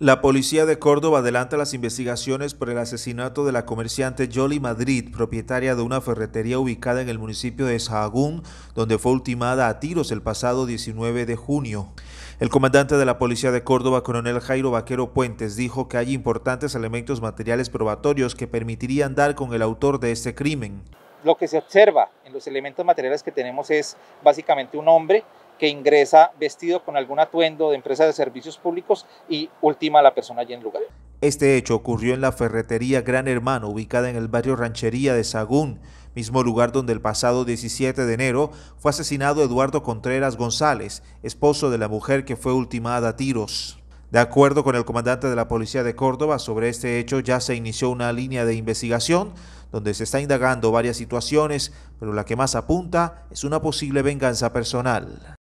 La policía de Córdoba adelanta las investigaciones por el asesinato de la comerciante Jolly Madrid, propietaria de una ferretería ubicada en el municipio de Sahagún, donde fue ultimada a tiros el pasado 19 de junio. El comandante de la policía de Córdoba, coronel Jairo Vaquero Puentes, dijo que hay importantes elementos materiales probatorios que permitirían dar con el autor de este crimen. Lo que se observa en los elementos materiales que tenemos es básicamente un hombre que ingresa vestido con algún atuendo de empresa de servicios públicos y última a la persona allí en lugar. Este hecho ocurrió en la ferretería Gran Hermano, ubicada en el barrio Ranchería de Sagún, mismo lugar donde el pasado 17 de enero fue asesinado Eduardo Contreras González, esposo de la mujer que fue ultimada a tiros. De acuerdo con el comandante de la Policía de Córdoba, sobre este hecho ya se inició una línea de investigación donde se está indagando varias situaciones, pero la que más apunta es una posible venganza personal.